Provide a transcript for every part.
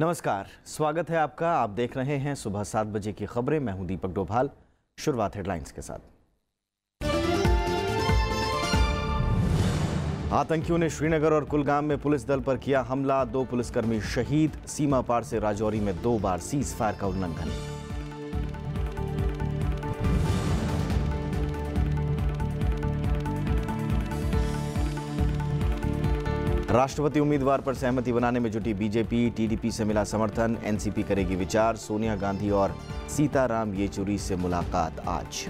नमस्कार स्वागत है आपका आप देख रहे हैं सुबह सात बजे की खबरें मैं हूं दीपक डोभाल शुरुआत हेडलाइंस के साथ आतंकियों ने श्रीनगर और कुलगाम में पुलिस दल पर किया हमला दो पुलिसकर्मी शहीद सीमा पार से राजौरी में दो बार सीज फायर का उल्लंघन राष्ट्रपति उम्मीदवार पर सहमति बनाने में जुटी बीजेपी टीडीपी से मिला समर्थन एनसीपी करेगी विचार सोनिया गांधी और सीताराम येचुरी से मुलाकात आज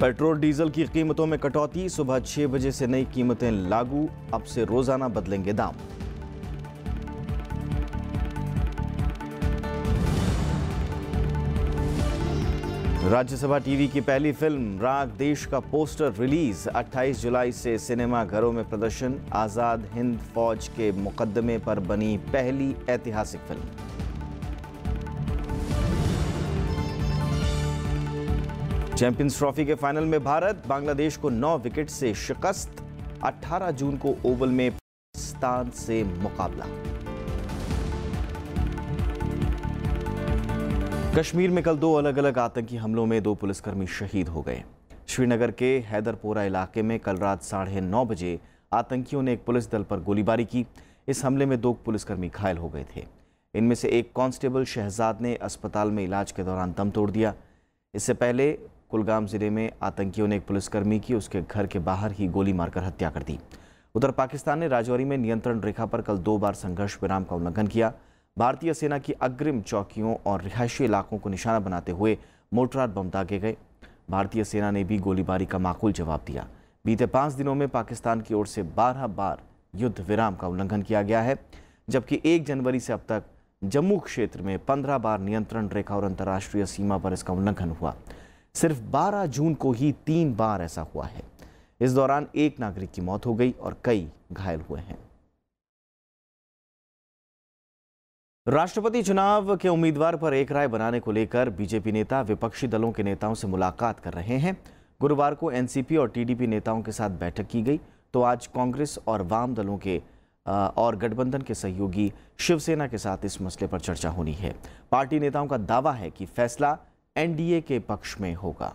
पेट्रोल डीजल की कीमतों में कटौती सुबह छह बजे से नई कीमतें लागू अब से रोजाना बदलेंगे दाम राज्यसभा टीवी की पहली फिल्म राग देश का पोस्टर रिलीज 28 जुलाई से सिनेमा घरों में प्रदर्शन आज़ाद हिंद फौज के मुकदमे पर बनी पहली ऐतिहासिक फिल्म चैंपियंस ट्रॉफी के फाइनल में भारत बांग्लादेश को 9 विकेट से शिकस्त 18 जून को ओवल में पाकिस्तान से मुकाबला कश्मीर में कल दो अलग अलग आतंकी हमलों में दो पुलिसकर्मी शहीद हो गए श्रीनगर के हैदरपोरा इलाके में कल रात साढ़े नौ बजे आतंकियों ने एक पुलिस दल पर गोलीबारी की इस हमले में दो पुलिसकर्मी घायल हो गए थे इनमें से एक कांस्टेबल शहजाद ने अस्पताल में इलाज के दौरान दम तोड़ दिया इससे पहले कुलगाम जिले में आतंकियों ने एक पुलिसकर्मी की उसके घर के बाहर ही गोली मारकर हत्या कर दी उधर पाकिस्तान ने राजौरी में नियंत्रण रेखा पर कल दो बार संघर्ष विराम का उल्लंघन किया भारतीय सेना की अग्रिम चौकियों और रिहायशी इलाकों को निशाना बनाते हुए मोर्टार बम दागे गए भारतीय सेना ने भी गोलीबारी का माकूल जवाब दिया बीते पाँच दिनों में पाकिस्तान की ओर से बारह बार युद्ध विराम का उल्लंघन किया गया है जबकि एक जनवरी से अब तक जम्मू क्षेत्र में पंद्रह बार नियंत्रण रेखा और अंतर्राष्ट्रीय सीमा पर इसका उल्लंघन हुआ सिर्फ 12 जून को ही तीन बार ऐसा हुआ है इस दौरान एक नागरिक की मौत हो गई और कई घायल हुए हैं राष्ट्रपति चुनाव के उम्मीदवार पर एक राय बनाने को लेकर बीजेपी नेता विपक्षी दलों के नेताओं से मुलाकात कर रहे हैं गुरुवार को एनसीपी और टीडीपी नेताओं के साथ बैठक की गई तो आज कांग्रेस और वाम दलों के और गठबंधन के सहयोगी शिवसेना के साथ इस मसले पर चर्चा होनी है पार्टी नेताओं का दावा है कि फैसला एनडीए के पक्ष में होगा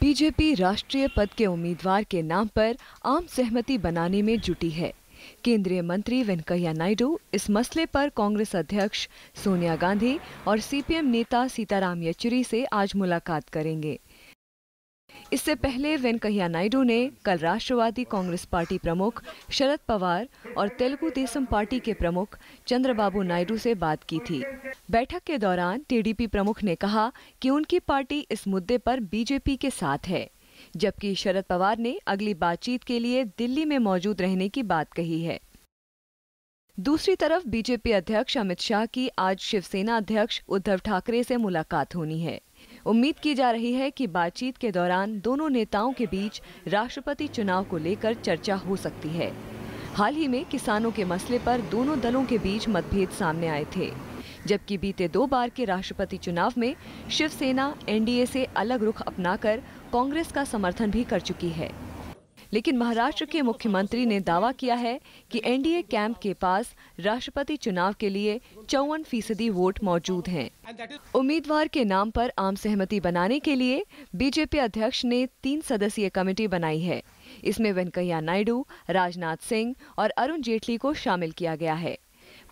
बीजेपी राष्ट्रीय पद के उम्मीदवार के नाम पर आम सहमति बनाने में जुटी है केंद्रीय मंत्री वेंकैया नायडू इस मसले पर कांग्रेस अध्यक्ष सोनिया गांधी और सीपीएम नेता सीताराम येचुरी से आज मुलाकात करेंगे इससे पहले वेंकैया नायडू ने कल राष्ट्रवादी कांग्रेस पार्टी प्रमुख शरद पवार और तेलुगु देशम पार्टी के प्रमुख चंद्रबाबू नायडू से बात की थी बैठक के दौरान टीडीपी प्रमुख ने कहा कि उनकी पार्टी इस मुद्दे पर बीजेपी के साथ है जबकि शरद पवार ने अगली बातचीत के लिए दिल्ली में मौजूद रहने की बात कही है दूसरी तरफ बीजेपी अध्यक्ष अमित शाह की आज शिवसेना अध्यक्ष उद्धव ठाकरे से मुलाकात होनी है उम्मीद की जा रही है कि बातचीत के दौरान दोनों नेताओं के बीच राष्ट्रपति चुनाव को लेकर चर्चा हो सकती है हाल ही में किसानों के मसले पर दोनों दलों के बीच मतभेद सामने आए थे जबकि बीते दो बार के राष्ट्रपति चुनाव में शिवसेना एनडीए से अलग रुख अपनाकर कांग्रेस का समर्थन भी कर चुकी है लेकिन महाराष्ट्र के मुख्यमंत्री ने दावा किया है कि एनडीए कैंप के पास राष्ट्रपति चुनाव के लिए चौवन फीसदी वोट मौजूद हैं। उम्मीदवार के नाम पर आम सहमति बनाने के लिए बीजेपी अध्यक्ष ने तीन सदस्यीय कमेटी बनाई है इसमें वेंकैया नायडू राजनाथ सिंह और अरुण जेटली को शामिल किया गया है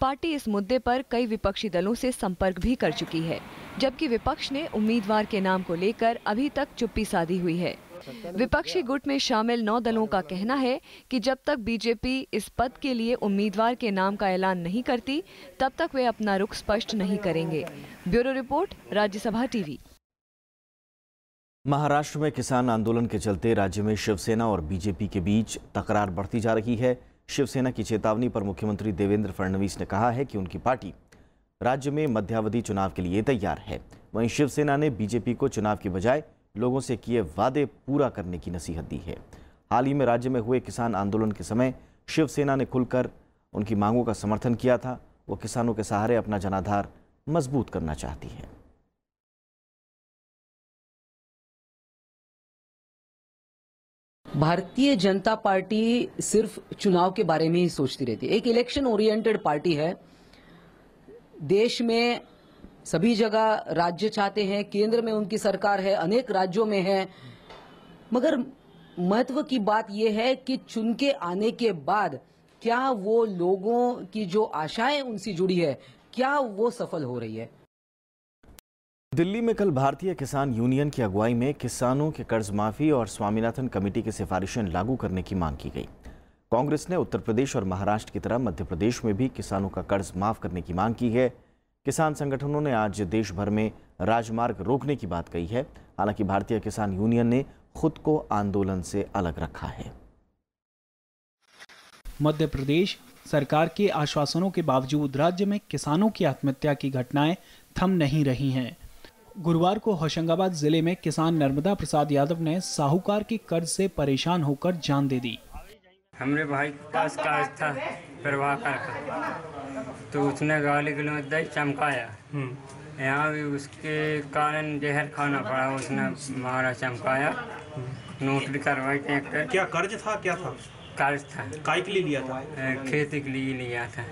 पार्टी इस मुद्दे पर कई विपक्षी दलों से संपर्क भी कर चुकी है जबकि विपक्ष ने उम्मीदवार के नाम को लेकर अभी तक चुप्पी साधी हुई है विपक्षी गुट में शामिल नौ दलों का कहना है कि जब तक बीजेपी इस पद के लिए उम्मीदवार के नाम का ऐलान नहीं करती तब तक वे अपना रुख स्पष्ट नहीं करेंगे bureau report Rajya Sabha TV Maharashtra में किसान आंदोलन के चलते राज्य में शिवसेना और बीजेपी के बीच तकरार बढ़ती जा रही है शिवसेना की चेतावनी पर मुख्यमंत्री देवेंद्र फडणवीस ने कहा है कि उनकी पार्टी राज्य में मध्यावधि चुनाव के लिए तैयार है वहीं शिवसेना ने बीजेपी को चुनाव की बजाय लोगों से किए वादे पूरा करने की नसीहत दी है हाल ही में राज्य में हुए किसान आंदोलन के समय शिवसेना ने खुलकर उनकी मांगों का समर्थन किया था वो किसानों के सहारे अपना जनाधार मजबूत करना चाहती है भारतीय जनता पार्टी सिर्फ चुनाव के बारे में ही सोचती रहती है एक इलेक्शन ओरिएंटेड पार्टी है देश में सभी जगह राज्य चाहते हैं केंद्र में उनकी सरकार है अनेक राज्यों में है मगर महत्व की बात यह है कि चुन के आने के बाद क्या वो लोगों की जो आशाएं उनसे जुड़ी है क्या वो सफल हो रही है दिल्ली में कल भारतीय किसान यूनियन की अगुवाई में किसानों के कर्ज माफी और स्वामीनाथन कमेटी की सिफारिशें लागू करने की मांग की गई कांग्रेस ने उत्तर प्रदेश और महाराष्ट्र की तरह मध्य प्रदेश में भी किसानों का कर्ज माफ करने की मांग की है किसान संगठनों ने आज देश भर में राजमार्ग रोकने की बात कही है हालांकि भारतीय किसान यूनियन ने खुद को आंदोलन से अलग रखा है मध्य प्रदेश सरकार के आश्वासनों के बावजूद राज्य में किसानों की आत्महत्या की घटनाएं थम नहीं रही हैं गुरुवार को होशंगाबाद जिले में किसान नर्मदा प्रसाद यादव ने साहूकार के कर्ज से परेशान होकर जान दे दी हमरे भाई पास कर्ज था प्रभाकर का तो उसने गाली गलोच चमकाया हम्म। यहाँ भी उसके कारण जहर खाना पड़ा उसने मारा चमकाया नोटरी करवाई क्या कर्ज था क्या था कर्ज था काय के लिए लिया था खेती के लिए लिया था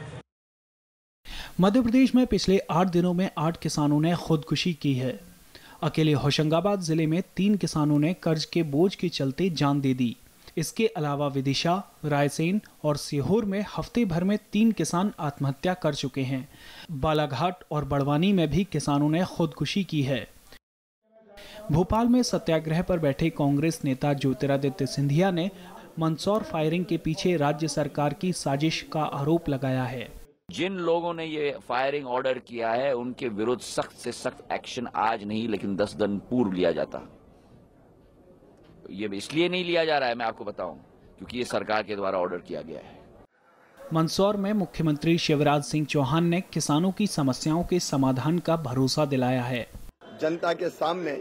मध्य प्रदेश में पिछले आठ दिनों में आठ किसानों ने खुदकुशी की है अकेले होशंगाबाद जिले में तीन किसानों ने कर्ज के बोझ के चलते जान दे दी इसके अलावा विदिशा रायसेन और सीहोर में हफ्ते भर में तीन किसान आत्महत्या कर चुके हैं बालाघाट और बड़वानी में भी किसानों ने खुदकुशी की है भोपाल में सत्याग्रह पर बैठे कांग्रेस नेता ज्योतिरादित्य सिंधिया ने मंदसौर फायरिंग के पीछे राज्य सरकार की साजिश का आरोप लगाया है जिन लोगों ने ये फायरिंग ऑर्डर किया है उनके विरुद्ध सख्त से सख्त एक्शन आज नहीं लेकिन दस दिन पूर्व लिया जाता ये इसलिए नहीं लिया जा रहा है मैं आपको बताऊं क्योंकि ये सरकार के द्वारा ऑर्डर किया गया है मंदसौर में मुख्यमंत्री शिवराज सिंह चौहान ने किसानों की समस्याओं के समाधान का भरोसा दिलाया है जनता के सामने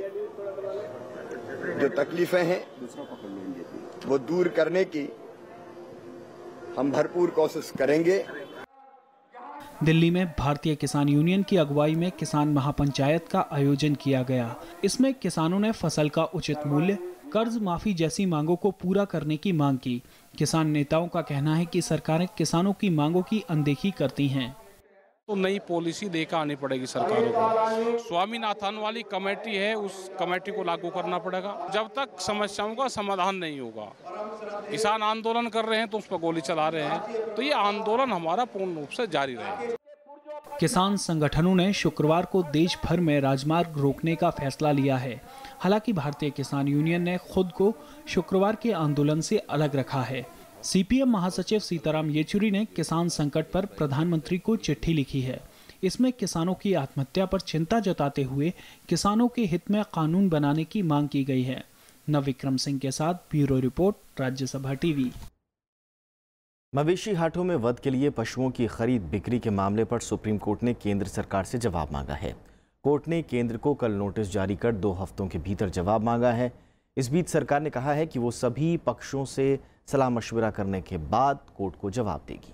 जो तकलीफें हैं वो दूर करने की हम भरपूर कोशिश करेंगे दिल्ली में भारतीय किसान यूनियन की अगुवाई में किसान महापंचायत का आयोजन किया गया इसमें किसानों ने फसल का उचित मूल्य कर्ज माफी जैसी मांगों को पूरा करने की मांग की किसान नेताओं का कहना है कि सरकारें किसानों की मांगों की अनदेखी करती हैं तो नई पॉलिसी देकर आनी पड़ेगी सरकारों को स्वामीनाथन वाली कमेटी है उस कमेटी को लागू करना पड़ेगा जब तक समस्याओं का समाधान नहीं होगा किसान आंदोलन कर रहे हैं तो उस पर गोली चला रहे हैं तो ये आंदोलन हमारा पूर्ण रूप से जारी रहेगा किसान संगठनों ने शुक्रवार को देश भर में राजमार्ग रोकने का फैसला लिया है हालांकि भारतीय किसान यूनियन ने खुद को शुक्रवार के आंदोलन से अलग रखा है सीपीएम महासचिव सीताराम येचुरी ने किसान संकट पर प्रधानमंत्री को चिट्ठी लिखी है इसमें किसानों की आत्महत्या पर चिंता जताते हुए किसानों के हित में कानून बनाने की मांग की गई है विक्रम सिंह के साथ ब्यूरो रिपोर्ट राज्यसभा टीवी मवेशी हाटों में वध के लिए पशुओं की खरीद बिक्री के मामले पर सुप्रीम कोर्ट ने केंद्र सरकार से जवाब मांगा है कोर्ट ने केंद्र को कल नोटिस जारी कर दो हफ्तों के भीतर जवाब मांगा है इस बीच सरकार ने कहा है कि वो सभी पक्षों से सलाह मशवरा करने के बाद कोर्ट को जवाब देगी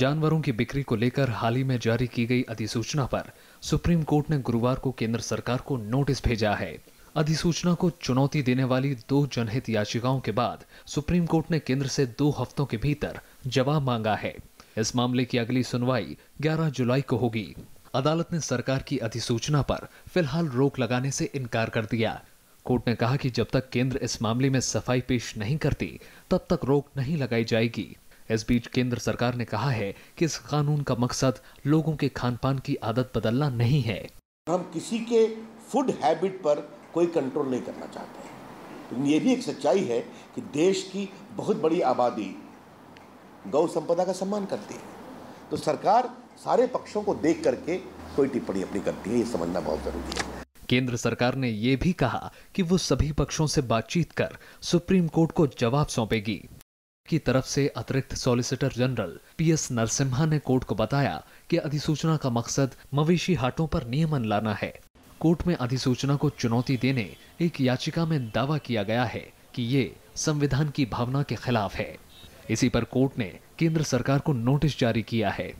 जानवरों की बिक्री को लेकर हाल ही में जारी की गई अधिसूचना पर सुप्रीम कोर्ट ने गुरुवार को केंद्र सरकार को नोटिस भेजा है अधिसूचना को चुनौती देने वाली दो जनहित याचिकाओं के बाद सुप्रीम कोर्ट ने केंद्र से दो हफ्तों के भीतर जवाब मांगा है इस मामले की अगली सुनवाई 11 जुलाई को होगी अदालत ने सरकार की अधिसूचना पर फिलहाल रोक लगाने से इनकार कर दिया कोर्ट ने कहा कि जब तक केंद्र इस मामले में सफाई पेश नहीं करती तब तक रोक नहीं लगाई जाएगी इस बीच केंद्र सरकार ने कहा है कि इस कानून का मकसद लोगों के खान पान की आदत बदलना नहीं है हम किसी के फूड हैबिट पर कोई कंट्रोल नहीं करना चाहते लेकिन ये भी एक सच्चाई है कि देश की बहुत बड़ी आबादी गौ संपदा का सम्मान करती है तो सरकार सारे पक्षों को देख करके कोई टिप्पणी अपनी करती है ये समझना बहुत जरूरी है केंद्र सरकार ने यह भी कहा कि वो सभी पक्षों से बातचीत कर सुप्रीम कोर्ट को जवाब सौंपेगी की तरफ से अतिरिक्त सॉलिसिटर जनरल पीएस नरसिम्हा ने कोर्ट को बताया कि अधिसूचना का मकसद मवेशी हाटों पर नियमन लाना है कोर्ट में अधिसूचना को चुनौती देने एक याचिका में दावा किया गया है कि ये संविधान की भावना के खिलाफ है इसी पर कोर्ट ने केंद्र सरकार को नोटिस जारी किया है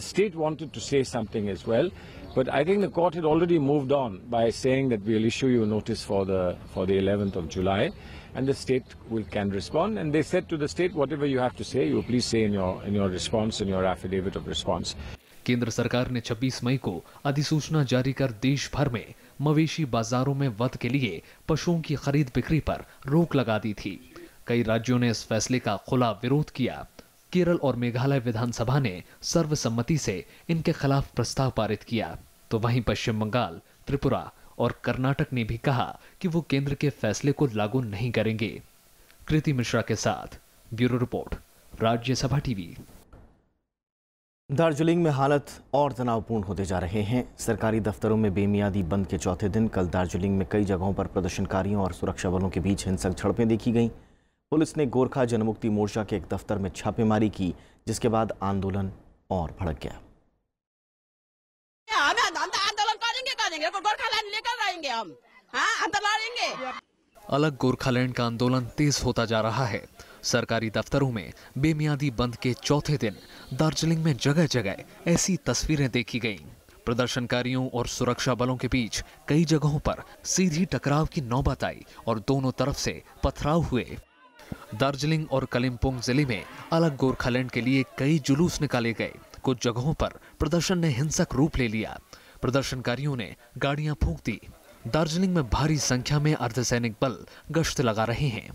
The state wanted to say something as well, but I think the court had already moved on by saying that we'll issue you a notice for the for the 11th of July, and the state will can respond. And they said to the state, whatever you have to say, you please say in your in your response in your affidavit of response. केंद्र सरकार ने 26 मई को अधिसूचना जारी कर देश भर में मवेशी बाजारों में वध के लिए पशुओं की खरीद बिक्री पर रोक लगा दी थी कई राज्यों ने इस फैसले का खुला विरोध किया केरल और मेघालय विधानसभा ने सर्वसम्मति से इनके खिलाफ प्रस्ताव पारित किया तो वहीं पश्चिम बंगाल त्रिपुरा और कर्नाटक ने भी कहा कि वो केंद्र के फैसले को लागू नहीं करेंगे कृति मिश्रा के साथ bureau report Rajya Sabha TV Darjeeling में हालत और तनावपूर्ण होते जा रहे हैं सरकारी दफ्तरों में बेमियादी बंद के चौथे दिन कल दार्जिलिंग में कई जगहों पर प्रदर्शनकारियों और सुरक्षा बलों के बीच हिंसक झड़पें देखी गईं पुलिस ने गोरखा जनमुक्ति मोर्चा के एक दफ्तर में छापेमारी की जिसके बाद आंदोलन और भड़क गया तो आंदोलन करेंगे करेंगे गोरखालैंड लेकर आएंगे हम हाँ तो लड़ेंगे अलग गोरखालैंड का आंदोलन तेज होता जा रहा है सरकारी दफ्तरों में बेमियादी बंद के चौथे दिन दार्जिलिंग में जगह जगह ऐसी तस्वीरें देखी गईं। प्रदर्शनकारियों और सुरक्षा बलों के बीच कई जगहों पर सीधी टकराव की नौबत आई और दोनों तरफ से पथराव हुए दार्जिलिंग और कलिम्पोंग जिले में अलग गोरखालैंड के लिए कई जुलूस निकाले गए कुछ जगहों पर प्रदर्शन ने हिंसक रूप ले लिया प्रदर्शनकारियों ने गाड़ियां फूंक दी दार्जिलिंग में भारी संख्या में अर्धसैनिक बल गश्त लगा रहे हैं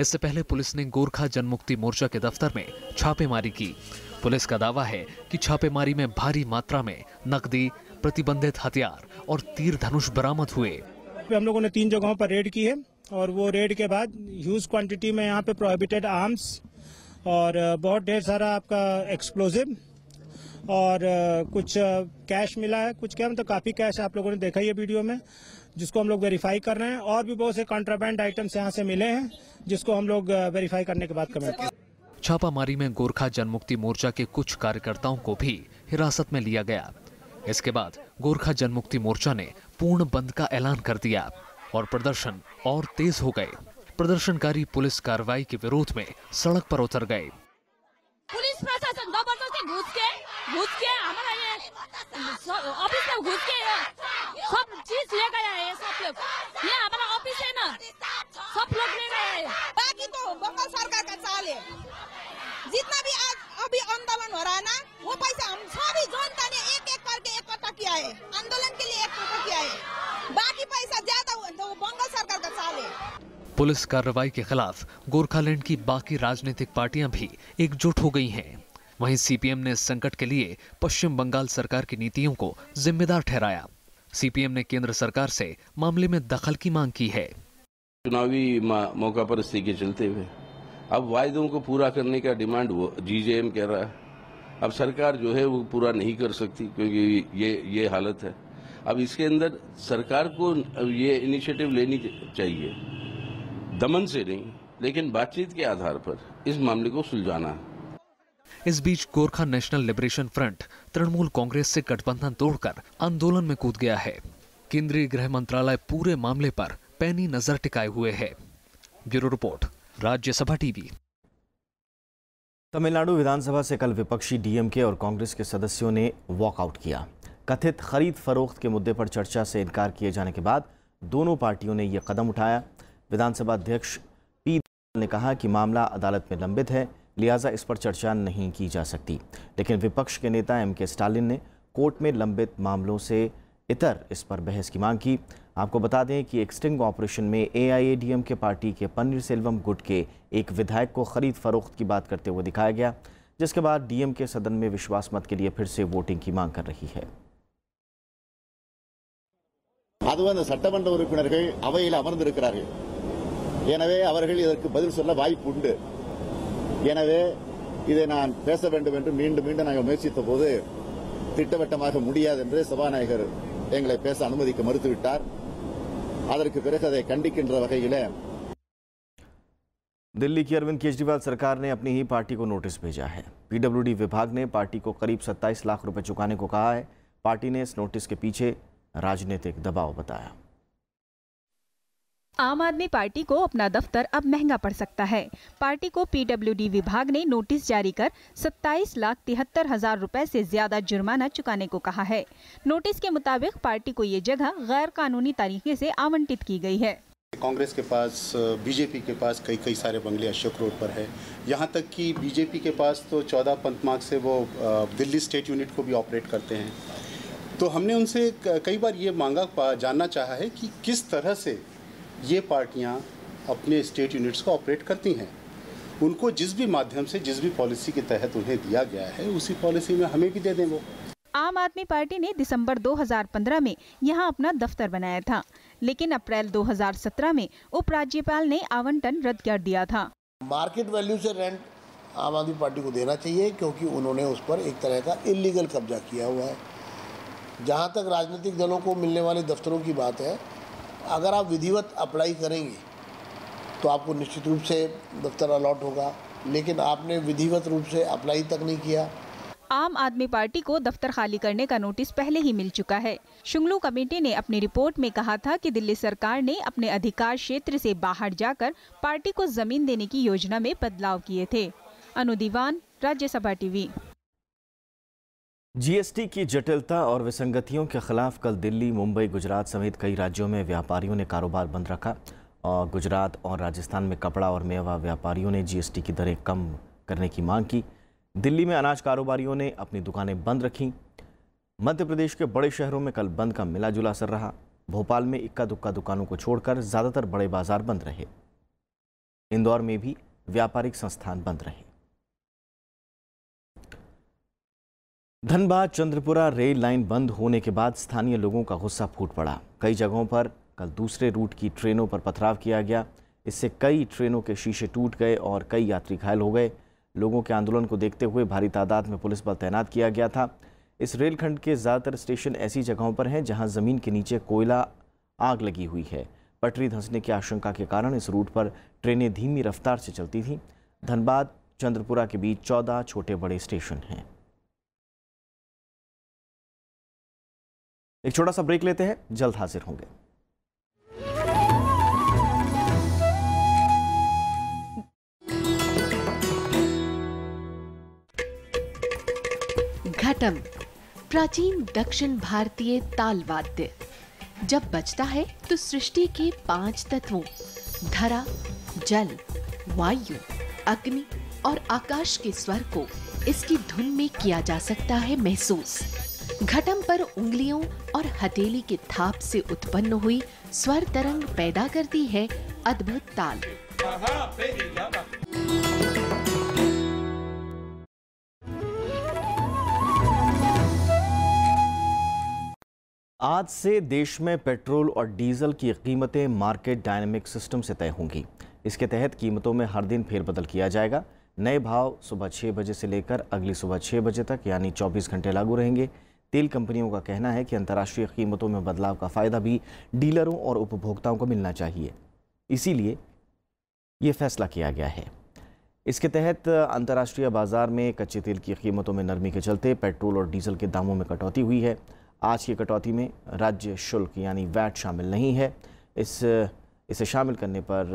इससे पहले पुलिस ने गोरखा जनमुक्ति मोर्चा के दफ्तर में छापेमारी की पुलिस का दावा है कि छापेमारी में भारी मात्रा में नकदी प्रतिबंधित हथियार और तीर धनुष बरामद हुए हम लोगों ने तीन जगहों पर रेड की है और वो रेड के बाद ह्यूज क्वांटिटी में यहाँ पे प्रोहिबिटेड आर्म्स और uh, बहुत ढेर सारा आपका एक्सप्लोजिव और uh, कुछ कैश uh, मिला है कुछ क्या मतलब काफ़ी कैश आप लोगों ने देखा ये वीडियो में जिसको हम लोग वेरीफाई कर रहे हैं और भी बहुत से कॉन्ट्राबैंड आइटम्स यहाँ से मिले हैं जिसको हम लोग वेरीफाई करने के बाद कमेंट छापामारी में गोरखा जनमुक्ति मोर्चा के कुछ कार्यकर्ताओं को भी हिरासत में लिया गया इसके बाद गोरखा जनमुक्ति मोर्चा ने पूर्ण बंद का ऐलान कर दिया और प्रदर्शन और तेज हो गए प्रदर्शनकारी पुलिस कार्रवाई के विरोध में सड़क पर उतर गए पुलिस प्रशासन जबरदस्ती घुस के घुस के हमारा ये ऑफिस में घुस के सब चीज ले गया है सब लोग ये हमारा ऑफिस है ना सब लोग ले गए बाकी तो बंगाल सरकार का चाल है जितना भी आज अभी आंदोलन हो रहा है ना वो पैसा हम सभी जनता ने एक एक करके एकत्र किया है पुलिस कार्रवाई के खिलाफ गोरखालैंड की बाकी राजनीतिक पार्टियां भी एकजुट हो गई हैं वहीं सीपीएम ने संकट के लिए पश्चिम बंगाल सरकार की नीतियों को जिम्मेदार ठहराया सीपीएम ने केंद्र सरकार से मामले में दखल की मांग की है चुनावी मौका पर के चलते हुए अब वायदों को पूरा करने का डिमांड वो जीजेएम कह रहा है अब सरकार जो है वो पूरा नहीं कर सकती क्योंकि ये ये हालत है अब इसके अंदर सरकार को ये इनिशिएटिव लेनी चाहिए दमन से नहीं लेकिन बातचीत के आधार पर इस मामले को सुलझाना इस बीच Gorkha national liberation front Trinamool Congress से गठबंधन तोड़कर आंदोलन में कूद गया है केंद्रीय गृह मंत्रालय पूरे मामले पर पैनी नजर टिकाए हुए है bureau report Rajya Sabha TV Tamil Nadu विधानसभा से कल विपक्षी डीएमके और कांग्रेस के सदस्यों ने वॉकआउट किया कथित खरीद फरोख्त के मुद्दे पर चर्चा से इनकार किए जाने के बाद दोनों पार्टियों ने यह कदम उठाया विधानसभा अध्यक्ष पी ने कहा कि मामला अदालत में लंबित है लिहाजा इस पर चर्चा नहीं की जा सकती लेकिन विपक्ष के नेता एम के स्टालिन ने कोर्ट में लंबित मामलों से इतर इस पर बहस की मांग की आपको बता दें कि एक स्टिंग ऑपरेशन में एआईएडीएम के पार्टी के सेल्वम गुट के एक विधायक को खरीद फरोख्त की बात करते हुए दिखाया गया जिसके बाद डीएम के सदन में विश्वास मत के लिए फिर से वोटिंग की मांग कर रही है அதுவும் எனவே அவர்கள் இதற்கு பதில் சொல்ல வாய்ப்புண்டு எனவே இதை நான் பேச வேண்டும் என்று மீண்டும் மீண்டும் நாங்கள் முயற்சிப்பபோது திட்டவட்டமாக முடியாது என்ற சபானாயகர்rangle பேச அனுமதிக்கு மறுத்துவிட்டார்அதற்கு பிறகு அதை கண்டிக்கின்ற வகையில் दिल्ली के अरविंद केजरीवाल सरकार ने अपनी ही पार्टी को नोटिस भेजा है पीडब्ल्यूडी विभाग ने पार्टी को करीब 27 लाख रुपए चुकाने को कहा है पार्टी ने इस नोटिस के पीछे राजनीतिक दबाव बताया आम आदमी पार्टी को अपना दफ्तर अब महंगा पड़ सकता है पार्टी को पीडब्ल्यूडी विभाग ने नोटिस जारी कर सत्ताईस लाख तिहत्तर हजार रूपए ऐसी ज्यादा जुर्माना चुकाने को कहा है नोटिस के मुताबिक पार्टी को ये जगह गैर कानूनी तरीके ऐसी आवंटित की गयी है कांग्रेस के पास बीजेपी के पास कई कई सारे बंगले अशोक रोड पर है यहाँ तक कि बीजेपी के पास तो चौदह मार्ग से वो दिल्ली स्टेट यूनिट को भी ऑपरेट करते हैं तो हमने उनसे कई बार ये मांगा जानना चाहा है कि किस तरह से ये पार्टियाँ अपने स्टेट यूनिट्स को ऑपरेट करती हैं उनको जिस भी माध्यम से जिस भी पॉलिसी के तहत उन्हें दिया गया है उसी पॉलिसी में हमें भी दे दें वो आम आदमी पार्टी ने दिसंबर 2015 में यहां अपना दफ्तर बनाया था लेकिन अप्रैल 2017 में उपराज्यपाल ने आवंटन रद्द कर दिया था मार्केट वैल्यू से रेंट आम आदमी पार्टी को देना चाहिए क्योंकि उन्होंने उस पर एक तरह का इलीगल कब्जा किया हुआ है जहाँ तक राजनीतिक दलों को मिलने वाले दफ्तरों की बात है अगर आप विधिवत अप्लाई करेंगे तो आपको निश्चित रूप से दफ्तर अलॉट होगा लेकिन आपने विधिवत रूप से अप्लाई तक नहीं किया आम आदमी पार्टी को दफ्तर खाली करने का नोटिस पहले ही मिल चुका है शुंगलू कमेटी ने अपनी रिपोर्ट में कहा था कि दिल्ली सरकार ने अपने अधिकार क्षेत्र से बाहर जाकर पार्टी को जमीन देने की योजना में बदलाव किए थे अनुदीवान राज्यसभा टीवी जीएसटी की जटिलता और विसंगतियों के खिलाफ कल दिल्ली मुंबई गुजरात समेत कई राज्यों में व्यापारियों ने कारोबार बंद रखा और गुजरात और राजस्थान में कपड़ा और मेवा व्यापारियों ने जीएसटी की दरें कम करने की मांग की दिल्ली में अनाज कारोबारियों ने अपनी दुकानें बंद रखीं मध्य प्रदेश के बड़े शहरों में कल बंद का मिला जुला असर रहा भोपाल में इक्का दुक्का दुकानों को छोड़कर ज़्यादातर बड़े बाजार बंद रहे इंदौर में भी व्यापारिक संस्थान बंद रहे धनबाद चंद्रपुरा रेल लाइन बंद होने के बाद स्थानीय लोगों का गुस्सा फूट पड़ा कई जगहों पर कल दूसरे रूट की ट्रेनों पर पथराव किया गया इससे कई ट्रेनों के शीशे टूट गए और कई यात्री घायल हो गए लोगों के आंदोलन को देखते हुए भारी तादाद में पुलिस बल तैनात किया गया था इस रेलखंड के ज़्यादातर स्टेशन ऐसी जगहों पर हैं जहाँ ज़मीन के नीचे कोयला आग लगी हुई है पटरी धंसने की आशंका के कारण इस रूट पर ट्रेनें धीमी रफ्तार से चलती थीं धनबाद चंद्रपुरा के बीच चौदह छोटे बड़े स्टेशन हैं एक छोटा सा ब्रेक लेते हैं जल्द हाजिर होंगे घटम प्राचीन दक्षिण भारतीय ताल वाद्य जब बजता है तो सृष्टि के पांच तत्वों धरा जल वायु अग्नि और आकाश के स्वर को इसकी धुन में किया जा सकता है महसूस घटम पर उंगलियों और हथेली के थाप से उत्पन्न हुई स्वर तरंग पैदा करती है अद्भुत ताल आज से देश में पेट्रोल और डीजल की कीमतें मार्केट डायनेमिक सिस्टम से तय होंगी इसके तहत कीमतों में हर दिन फेरबदल किया जाएगा नए भाव सुबह 6 बजे से लेकर अगली सुबह 6 बजे तक यानी 24 घंटे लागू रहेंगे तेल कंपनियों का कहना है कि अंतर्राष्ट्रीय कीमतों में बदलाव का फ़ायदा भी डीलरों और उपभोक्ताओं को मिलना चाहिए इसीलिए ये फैसला किया गया है इसके तहत अंतर्राष्ट्रीय बाजार में कच्चे तेल की कीमतों में नरमी के चलते पेट्रोल और डीजल के दामों में कटौती हुई है आज की कटौती में राज्य शुल्क यानी वैट शामिल नहीं है इस इसे शामिल करने पर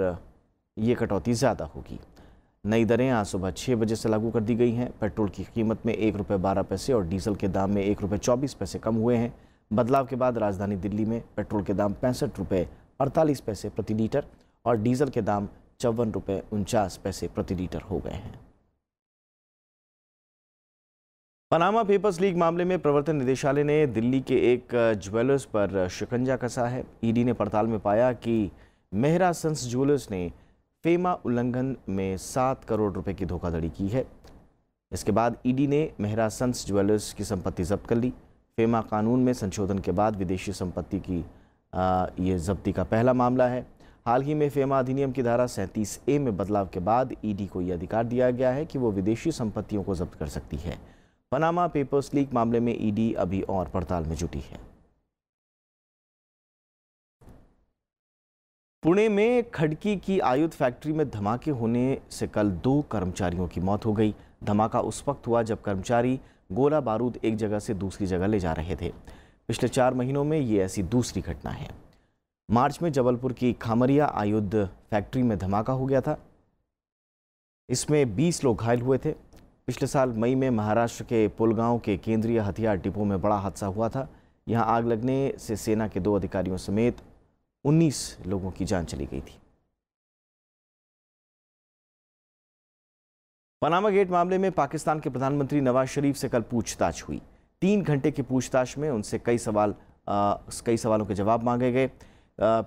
यह कटौती ज़्यादा होगी नई दरें आज सुबह छः बजे से लागू कर दी गई हैं पेट्रोल की कीमत में एक रुपये बारह पैसे और डीजल के दाम में एक रुपये चौबीस पैसे कम हुए हैं बदलाव के बाद राजधानी दिल्ली में पेट्रोल के दाम पैंसठ रुपये अड़तालीस पैसे प्रति लीटर और डीजल के दाम चौवन रुपये उनचास पैसे प्रति लीटर हो गए हैं पनामा पेपर्स लीक मामले में प्रवर्तन निदेशालय ने दिल्ली के एक ज्वेलर्स पर शिकंजा कसा है ईडी ने पड़ताल में पाया कि मेहरा सन्स ज्वेलर्स ने फेमा उल्लंघन में सात करोड़ रुपए की धोखाधड़ी की है इसके बाद ईडी ने मेहरा सन्स ज्वेलर्स की संपत्ति जब्त कर ली फेमा कानून में संशोधन के बाद विदेशी संपत्ति की आ, ये जब्ती का पहला मामला है हाल ही में फेमा अधिनियम की धारा सैंतीस ए में बदलाव के बाद ईडी को यह अधिकार दिया गया है कि वो विदेशी संपत्तियों को जब्त कर सकती है पनामा पेपर्स लीक मामले में ईडी अभी और पड़ताल में जुटी है पुणे में खड़की की आयुध फैक्ट्री में धमाके होने से कल दो कर्मचारियों की मौत हो गई धमाका उस वक्त हुआ जब कर्मचारी गोला बारूद एक जगह से दूसरी जगह ले जा रहे थे पिछले चार महीनों में ये ऐसी दूसरी घटना है मार्च में जबलपुर की खामरिया आयुध फैक्ट्री में धमाका हो गया था इसमें 20 लोग घायल हुए थे पिछले साल मई में महाराष्ट्र के पुलगांव के केंद्रीय हथियार डिपो में बड़ा हादसा हुआ था यहाँ आग लगने से सेना के दो अधिकारियों समेत उन्नीस लोगों की जान चली गई थी पनामा गेट मामले में पाकिस्तान के प्रधानमंत्री नवाज शरीफ से कल पूछताछ हुई तीन घंटे की पूछताछ में उनसे कई सवाल आ, कई सवालों के जवाब मांगे गए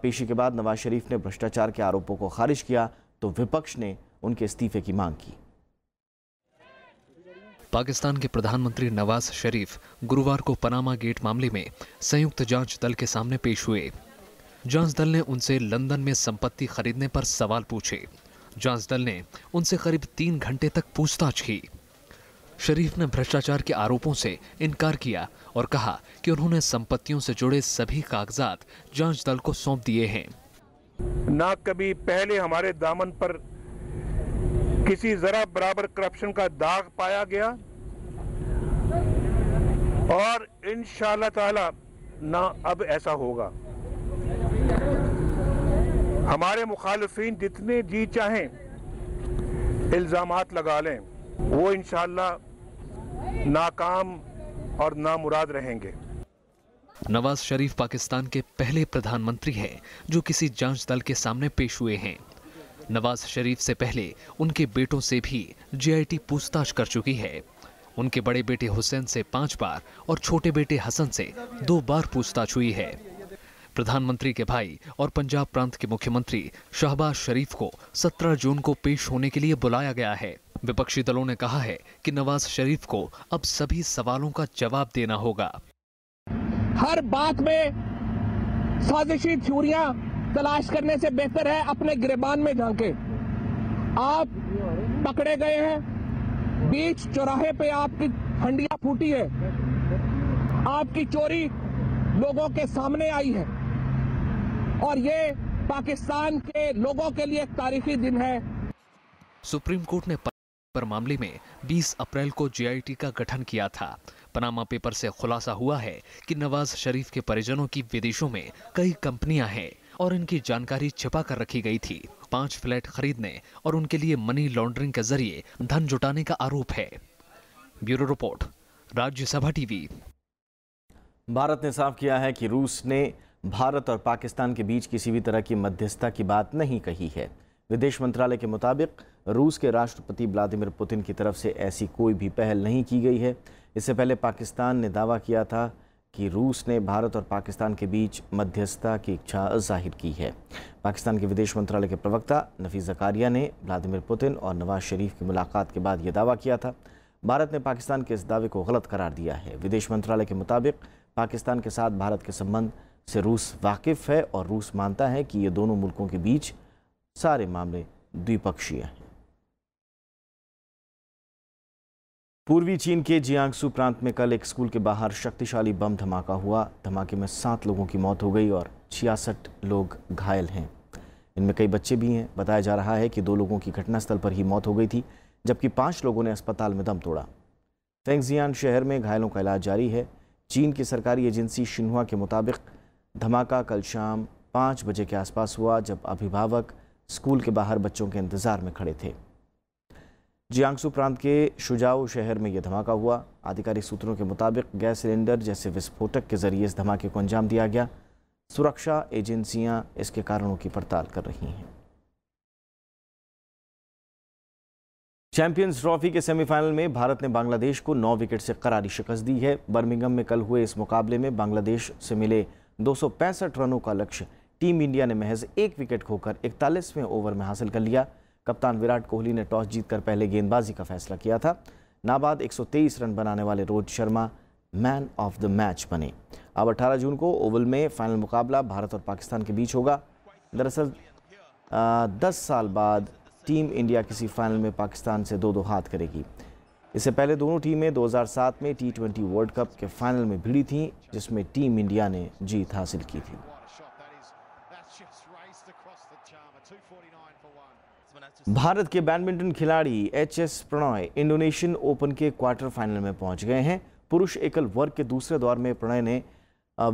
पेशी के बाद नवाज शरीफ ने भ्रष्टाचार के आरोपों को खारिज किया तो विपक्ष ने उनके इस्तीफे की मांग की पाकिस्तान के प्रधानमंत्री नवाज शरीफ गुरुवार को पनामा गेट मामले में संयुक्त जांच दल के सामने पेश हुए जांच दल ने उनसे लंदन में संपत्ति खरीदने पर सवाल पूछे जांच दल ने उनसे करीब तीन घंटे तक पूछताछ की शरीफ ने भ्रष्टाचार के आरोपों से इनकार किया और कहा कि उन्होंने संपत्तियों से जुड़े सभी कागजात जांच दल को सौंप दिए हैं ना कभी पहले हमारे दामन पर किसी जरा बराबर करप्शन का दाग पाया गया और इन ताला ना अब ऐसा होगा हमारे मुखालफी जितने जी चाहें इल्ज़ाम लगा लें वो इन नाकाम और नामुराद रहेंगे नवाज शरीफ पाकिस्तान के पहले प्रधानमंत्री हैं जो किसी जांच दल के सामने पेश हुए हैं नवाज शरीफ से पहले उनके बेटों से भी जीआईटी पूछताछ कर चुकी है उनके बड़े बेटे हुसैन से पांच बार और छोटे बेटे हसन से दो बार पूछताछ हुई है प्रधानमंत्री के भाई और पंजाब प्रांत के मुख्यमंत्री शहबाज शरीफ को 17 जून को पेश होने के लिए बुलाया गया है विपक्षी दलों ने कहा है कि नवाज शरीफ को अब सभी सवालों का जवाब देना होगा हर बात में साजिशी थ्योरिया तलाश करने से बेहतर है अपने गिरबान में झांके आप पकड़े गए हैं बीच चौराहे पे आपकी हंडिया फूटी है आपकी चोरी लोगों के सामने आई है और ये पाकिस्तान के लोगों के लिए एक तारीखी दिन है सुप्रीम कोर्ट ने पर मामले में 20 अप्रैल को जेआईटी का गठन किया था पनामा पेपर से खुलासा हुआ है कि नवाज शरीफ के परिजनों की विदेशों में कई कंपनियां हैं और इनकी जानकारी छिपा कर रखी गई थी पांच फ्लैट खरीदने और उनके लिए मनी लॉन्ड्रिंग के जरिए धन जुटाने का आरोप है bureau report Rajya Sabha TV Bharat ने साफ किया है कि रूस ने भारत और पाकिस्तान के बीच किसी भी तरह की मध्यस्थता की बात नहीं कही है विदेश मंत्रालय के मुताबिक रूस के राष्ट्रपति व्लादिमिर पुतिन की तरफ से ऐसी कोई भी पहल नहीं की गई है इससे पहले पाकिस्तान ने दावा किया था कि रूस ने भारत और पाकिस्तान के बीच मध्यस्थता की इच्छा जाहिर की है पाकिस्तान के विदेश मंत्रालय के प्रवक्ता नफी जकारिया ने व्लादिमिर पुतिन और नवाज शरीफ की मुलाकात के बाद यह दावा किया था भारत ने पाकिस्तान के इस दावे को गलत करार दिया है विदेश मंत्रालय के मुताबिक पाकिस्तान के साथ भारत के संबंध से रूस वाकिफ है और रूस मानता है कि ये दोनों मुल्कों के बीच सारे मामले द्विपक्षीय हैं पूर्वी चीन के जियांगसू प्रांत में कल एक स्कूल के बाहर शक्तिशाली बम धमाका हुआ धमाके में सात लोगों की मौत हो गई और छियासठ लोग घायल हैं इनमें कई बच्चे भी हैं बताया जा रहा है कि दो लोगों की घटनास्थल पर ही मौत हो गई थी जबकि पांच लोगों ने अस्पताल में दम तोड़ा फेंगजियान शहर में घायलों का इलाज जारी है चीन की सरकारी एजेंसी शिन्हुआ के मुताबिक धमाका कल शाम पाँच बजे के आसपास हुआ जब अभिभावक स्कूल के बाहर बच्चों के इंतज़ार में खड़े थे जियांगसू प्रांत के शुजाऊ शहर में यह धमाका हुआ आधिकारिक सूत्रों के मुताबिक गैस सिलेंडर जैसे विस्फोटक के जरिए इस धमाके को अंजाम दिया गया सुरक्षा एजेंसियां इसके कारणों की पड़ताल कर रही हैं चैंपियंस ट्रॉफी के सेमीफाइनल में भारत ने बांग्लादेश को नौ विकेट से करारी शिकस्त दी है बर्मिंगम में कल हुए इस मुकाबले में बांग्लादेश से मिले दो रनों का लक्ष्य टीम इंडिया ने महज एक विकेट खोकर इकतालीसवें ओवर में हासिल कर लिया कप्तान विराट कोहली ने टॉस जीतकर पहले गेंदबाजी का फैसला किया था नाबाद 123 रन बनाने वाले Rohit Sharma man of the match बने अब 18 जून को ओवल में फाइनल मुकाबला भारत और पाकिस्तान के बीच होगा दरअसल दस साल बाद टीम इंडिया किसी फाइनल में पाकिस्तान से दो दो हाथ करेगी इससे पहले दोनों टीमें 2007 में टी वर्ल्ड कप के फाइनल में भिड़ी थीं जिसमें टीम इंडिया ने जीत हासिल की थी भारत के बैडमिंटन खिलाड़ी H S Prannoy Indonesian open के क्वार्टर फाइनल में पहुंच गए हैं पुरुष एकल वर्ग के दूसरे दौर में प्रणय ने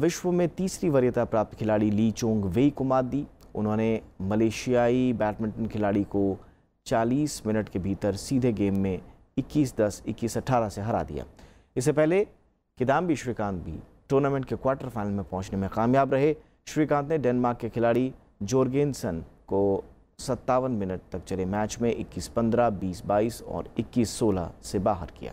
विश्व में तीसरी वरीयता प्राप्त खिलाड़ी ली चोंग वेई को मात दी उन्होंने मलेशियाई बैडमिंटन खिलाड़ी को 40 मिनट के भीतर सीधे गेम में इक्कीस दस इक्कीस अट्ठारह से हरा दिया इससे पहले किदाम्बी श्रीकांत भी टूर्नामेंट के क्वार्टर फाइनल में पहुंचने में कामयाब रहे श्रीकांत ने डेनमार्क के खिलाड़ी जोरगेंसन को सत्तावन मिनट तक चले मैच में 21-15, 20-22 और 21-16 से बाहर किया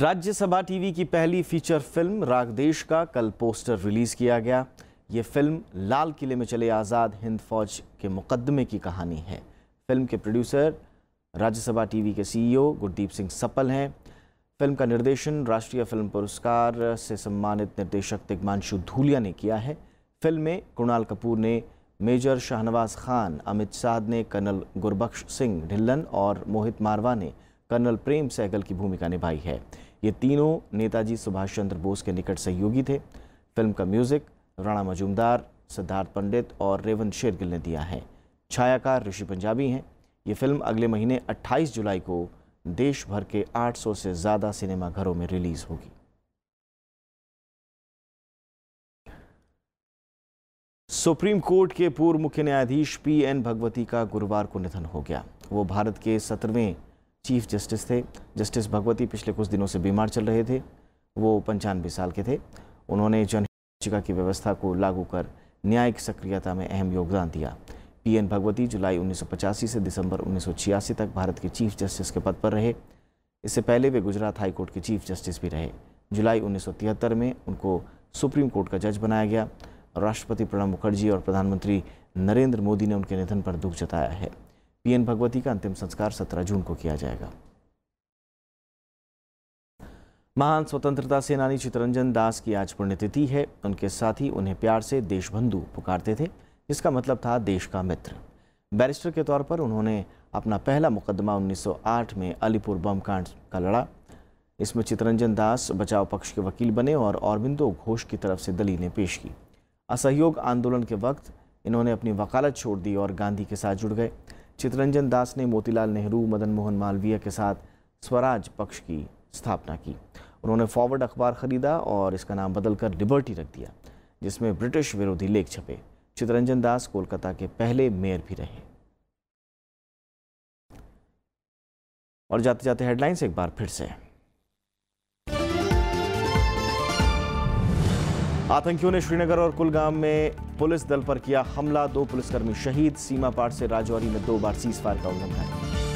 राज्यसभा टीवी की पहली फीचर फिल्म रागदेश का कल पोस्टर रिलीज किया गया ये फिल्म लाल किले में चले आज़ाद हिंद फौज के मुकदमे की कहानी है फिल्म के प्रोड्यूसर राज्यसभा टीवी के सीईओ गुरदीप सिंह सप्पल हैं फिल्म का निर्देशन राष्ट्रीय फिल्म पुरस्कार से सम्मानित निर्देशक तिग्मांशु धूलिया ने किया है फिल्म में कृणाल कपूर ने मेजर शाहनवाज खान अमित साध ने कर्नल गुरबख्श सिंह ढिल्लन और मोहित मारवा ने कर्नल प्रेम सहगल की भूमिका निभाई है ये तीनों नेताजी सुभाष चंद्र बोस के निकट सहयोगी थे फिल्म का म्यूजिक राणा मजूमदार सिद्धार्थ पंडित और रेवंत शेरगिल ने दिया है छायाकार ऋषि पंजाबी हैं ये फिल्म अगले महीने 28 जुलाई को देश भर के 800 से ज़्यादा सिनेमाघरों में रिलीज़ होगी सुप्रीम कोर्ट के पूर्व मुख्य न्यायाधीश पी एन भगवती का गुरुवार को निधन हो गया वो भारत के सत्रहवें चीफ जस्टिस थे जस्टिस भगवती पिछले कुछ दिनों से बीमार चल रहे थे वो पंचानवे साल के थे उन्होंने जनहित याचिका की व्यवस्था को लागू कर न्यायिक सक्रियता में अहम योगदान दिया पीएन भगवती जुलाई 1985 से दिसंबर 1986 तक भारत के चीफ जस्टिस के पद पर रहे इससे पहले वे गुजरात हाई कोर्ट के चीफ जस्टिस भी रहे जुलाई 1973 में उनको सुप्रीम कोर्ट का जज बनाया गया राष्ट्रपति प्रणब मुखर्जी और प्रधानमंत्री नरेंद्र मोदी ने उनके निधन पर दुख जताया है पी भगवती का अंतिम संस्कार सत्रह जून को किया जाएगा महान स्वतंत्रता सेनानी चितरंजन दास की आज पुण्यतिथि है उनके साथ ही उन्हें प्यार से देशबंधु पुकारते थे इसका मतलब था देश का मित्र बैरिस्टर के तौर पर उन्होंने अपना पहला मुकदमा 1908 में अलीपुर बम कांड का लड़ा इसमें चितरंजन दास बचाव पक्ष के वकील बने और अरविंदो घोष की तरफ से दलीलें पेश की असहयोग आंदोलन के वक्त इन्होंने अपनी वकालत छोड़ दी और गांधी के साथ जुड़ गए चितरंजन दास ने मोतीलाल नेहरू मदन मोहन मालवीय के साथ स्वराज पक्ष की स्थापना की उन्होंने फॉरवर्ड अखबार खरीदा और इसका नाम बदलकर लिबर्टी रख दिया जिसमें ब्रिटिश विरोधी लेख छपे चितरंजन दास कोलकाता के पहले मेयर भी रहे और जाते जाते हेडलाइंस एक बार फिर से आतंकियों ने श्रीनगर और कुलगाम में पुलिस दल पर किया हमला दो पुलिसकर्मी शहीद सीमा पार से राजौरी में दो बार सीज फायर का उल्लंघन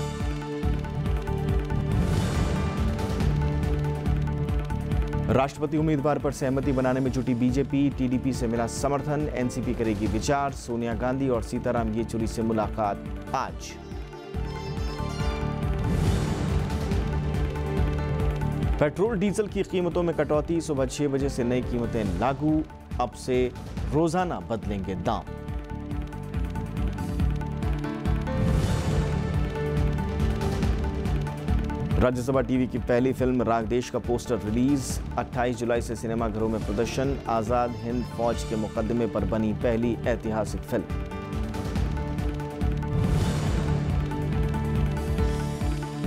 राष्ट्रपति उम्मीदवार पर सहमति बनाने में जुटी बीजेपी टीडीपी से मिला समर्थन एनसीपी करेगी विचार सोनिया गांधी और सीताराम येचुरी से मुलाकात आज पेट्रोल डीजल की कीमतों में कटौती सुबह छह बजे से नई कीमतें लागू अब से रोजाना बदलेंगे दाम राज्यसभा टीवी की पहली फिल्म रागदेश का पोस्टर रिलीज 28 जुलाई से सिनेमाघरों में प्रदर्शन आज़ाद हिंद फौज के मुकदमे पर बनी पहली ऐतिहासिक फिल्म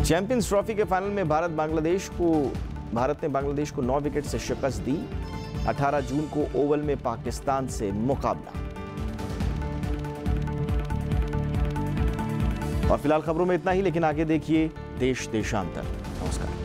चैंपियंस ट्रॉफी के फाइनल में भारत बांग्लादेश को भारत ने बांग्लादेश को नौ विकेट से शिकस्त दी 18 जून को ओवल में पाकिस्तान से मुकाबला और फिलहाल खबरों में इतना ही लेकिन आगे देखिए देश देशांतर नमस्कार